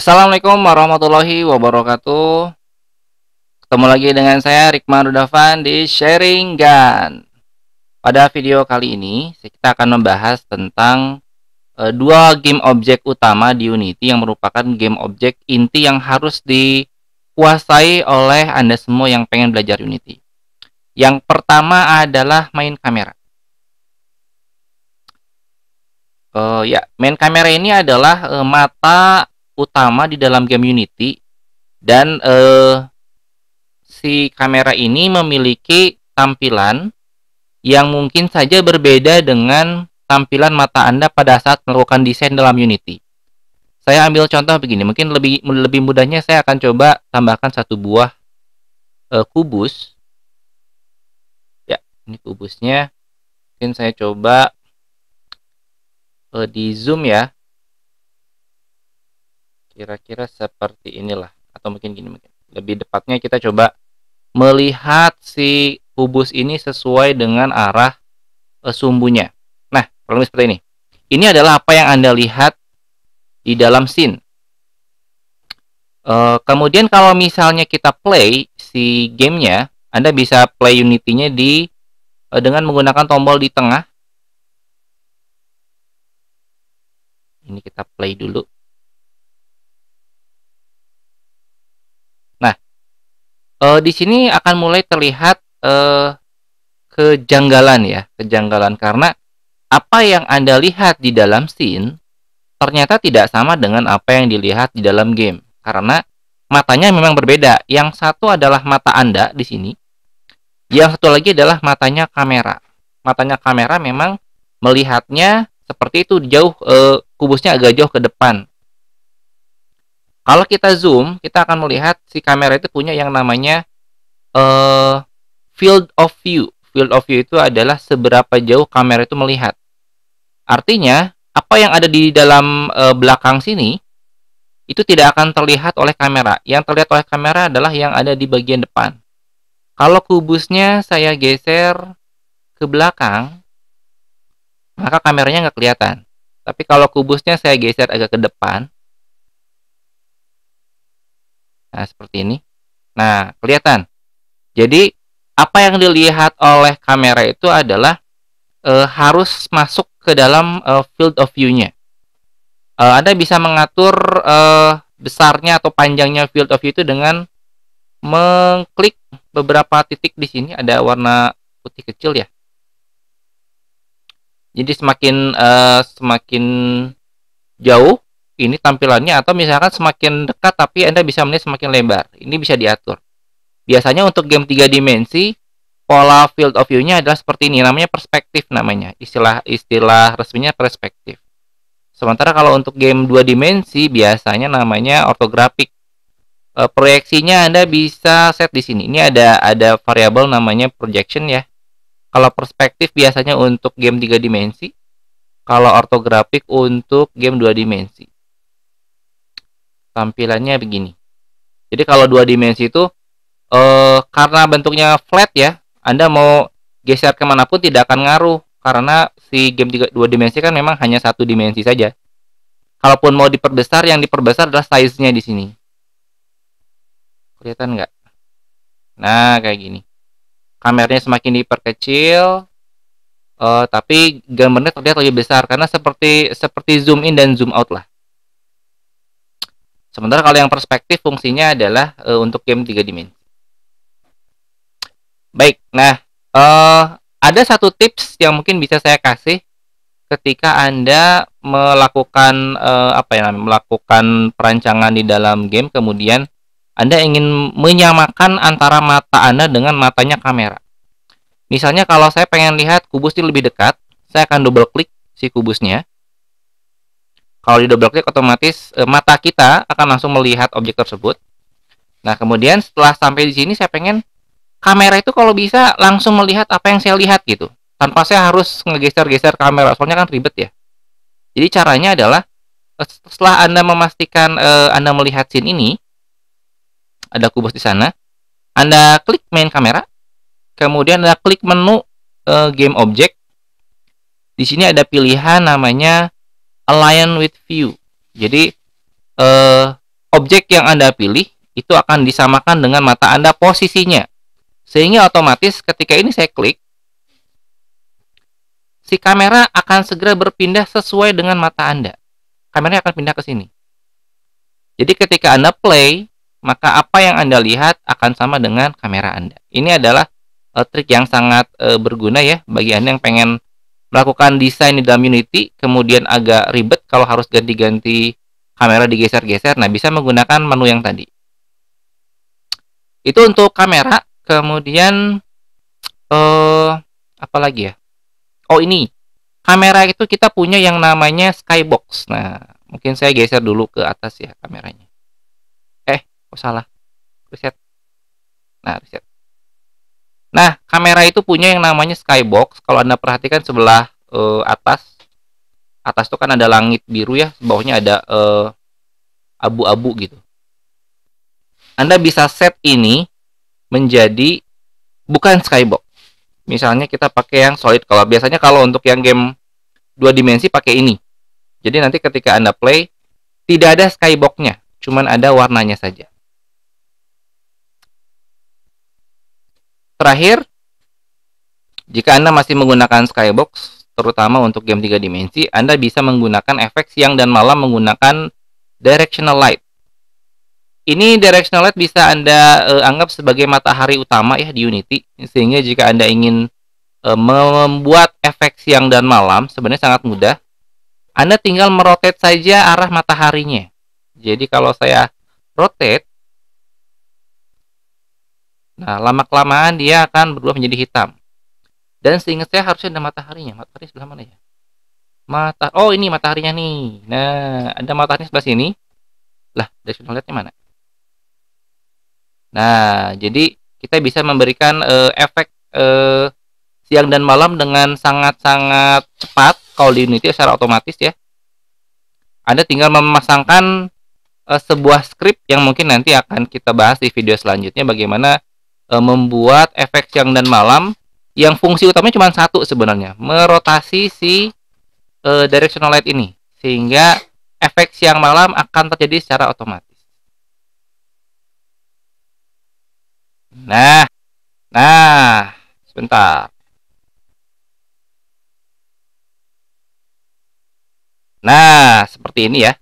Assalamualaikum warahmatullahi wabarakatuh. Ketemu lagi dengan saya Rikman Rudavan di Sharing Gun. Pada video kali ini kita akan membahas tentang e, dua game objek utama di Unity yang merupakan game objek inti yang harus dikuasai oleh Anda semua yang pengen belajar Unity. Yang pertama adalah main kamera. Uh, ya, main kamera ini adalah uh, mata utama di dalam game Unity dan eh, si kamera ini memiliki tampilan yang mungkin saja berbeda dengan tampilan mata Anda pada saat melakukan desain dalam Unity. Saya ambil contoh begini, mungkin lebih lebih mudahnya saya akan coba tambahkan satu buah eh, kubus. Ya, ini kubusnya. Mungkin saya coba eh, di zoom ya kira-kira seperti inilah atau mungkin gini mungkin lebih tepatnya kita coba melihat si kubus ini sesuai dengan arah eh, sumbunya nah problemnya seperti ini ini adalah apa yang anda lihat di dalam scene uh, kemudian kalau misalnya kita play si gamenya anda bisa play unitinya di uh, dengan menggunakan tombol di tengah ini kita play dulu uh, di sini akan mulai terlihat uh, kejanggalan ya, kejanggalan karena apa yang Anda lihat di dalam scene ternyata tidak sama dengan apa yang dilihat di dalam game karena matanya memang berbeda. Yang satu adalah mata Anda di sini. Yang satu lagi adalah matanya kamera. Matanya kamera memang melihatnya seperti itu jauh e, kubusnya agak jauh ke depan. Kalau kita zoom, kita akan melihat si kamera itu punya yang namanya uh, field of view. Field of view itu adalah seberapa jauh kamera itu melihat. Artinya, apa yang ada di dalam uh, belakang sini itu tidak akan terlihat oleh kamera. Yang terlihat oleh kamera adalah yang ada di bagian depan. Kalau kubusnya saya geser ke belakang, maka kameranya nggak kelihatan. Tapi kalau kubusnya saya geser agak ke depan, Nah, seperti ini. Nah, kelihatan. Jadi, apa yang dilihat oleh kamera itu adalah e, harus masuk ke dalam e, field of view-nya. E, Anda bisa mengatur e, besarnya atau panjangnya field of view itu dengan mengklik beberapa titik di sini. Ada warna putih kecil ya. Jadi semakin e, semakin jauh ini tampilannya atau misalkan semakin dekat tapi Anda bisa melihat semakin lebar. Ini bisa diatur. Biasanya untuk game 3 dimensi, pola field of view-nya adalah seperti ini, namanya perspektif namanya. Istilah istilah resminya perspektif. Sementara kalau untuk game 2 dimensi biasanya namanya ortografik. E, proyeksinya Anda bisa set di sini. Ini ada ada variabel namanya projection ya. Kalau perspektif biasanya untuk game 3 dimensi, kalau ortografik untuk game 2 dimensi tampilannya begini. Jadi kalau dua dimensi itu eh, karena bentuknya flat ya, Anda mau geser kemanapun tidak akan ngaruh karena si game juga dua dimensi kan memang hanya satu dimensi saja. Kalaupun mau diperbesar, yang diperbesar adalah size-nya di sini. Kelihatan nggak? Nah, kayak gini. Kameranya semakin diperkecil, uh, tapi gambarnya terlihat lebih besar karena seperti seperti zoom in dan zoom out lah. Sementara kalau yang perspektif fungsinya adalah uh, untuk game tiga dimensi. Baik, nah uh, ada satu tips yang mungkin bisa saya kasih ketika Anda melakukan uh, apa ya melakukan perancangan di dalam game kemudian Anda ingin menyamakan antara mata Anda dengan matanya kamera. Misalnya kalau saya pengen lihat kubus ini lebih dekat, saya akan double klik si kubusnya. Kalau di double click otomatis e, mata kita akan langsung melihat objek tersebut. Nah, kemudian setelah sampai di sini saya pengen kamera itu kalau bisa langsung melihat apa yang saya lihat gitu. Tanpa saya harus ngegeser-geser kamera, soalnya kan ribet ya. Jadi caranya adalah eh, setelah Anda memastikan e, Anda melihat scene ini, ada kubus di sana, Anda klik main kamera, kemudian Anda klik menu e, game object. Di sini ada pilihan namanya align with view. Jadi eh, objek yang Anda pilih itu akan disamakan dengan mata Anda posisinya. Sehingga otomatis ketika ini saya klik, si kamera akan segera berpindah sesuai dengan mata Anda. Kamera akan pindah ke sini. Jadi ketika Anda play, maka apa yang Anda lihat akan sama dengan kamera Anda. Ini adalah uh, trik yang sangat uh, berguna ya bagi Anda yang pengen melakukan desain di dalam Unity kemudian agak ribet kalau harus ganti-ganti kamera digeser-geser nah bisa menggunakan menu yang tadi itu untuk kamera kemudian eh apa lagi ya oh ini kamera itu kita punya yang namanya skybox nah mungkin saya geser dulu ke atas ya kameranya eh oh salah reset nah reset Nah, kamera itu punya yang namanya skybox. Kalau Anda perhatikan sebelah uh, atas, atas itu kan ada langit biru ya, bawahnya ada eh, abu-abu uh, gitu. Anda bisa set ini menjadi bukan skybox. Misalnya kita pakai yang solid color. Biasanya kalau untuk yang game dua dimensi pakai ini. Jadi nanti ketika Anda play, tidak ada skyboxnya, cuman ada warnanya saja. Terakhir, jika Anda masih menggunakan Skybox, terutama untuk game 3 dimensi, Anda bisa menggunakan efek siang dan malam menggunakan directional light. Ini directional light bisa Anda e, anggap sebagai matahari utama ya di Unity, sehingga jika Anda ingin e, membuat efek siang dan malam, sebenarnya sangat mudah. Anda tinggal merotate saja arah mataharinya. Jadi kalau saya rotate, Nah, lama-kelamaan dia akan berubah menjadi hitam. Dan seingat saya harusnya ada mataharinya. Matahari sebelah mana ya? Mata Oh, ini mataharinya nih. Nah, ada matahari sebelah sini. Lah, dari sini lihatnya mana? Nah, jadi kita bisa memberikan uh, efek uh, siang dan malam dengan sangat-sangat cepat kalau di Unity secara otomatis ya. Anda tinggal memasangkan uh, sebuah script yang mungkin nanti akan kita bahas di video selanjutnya bagaimana e, membuat efek siang dan malam yang fungsi utamanya cuma satu sebenarnya, merotasi si e, directional light ini sehingga efek siang malam akan terjadi secara otomatis. Nah, nah, sebentar. Nah, seperti ini ya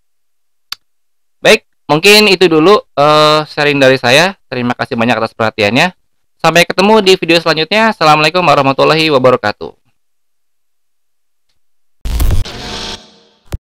mungkin itu dulu uh, sharing dari saya. Terima kasih banyak atas perhatiannya. Sampai ketemu di video selanjutnya. Assalamualaikum warahmatullahi wabarakatuh.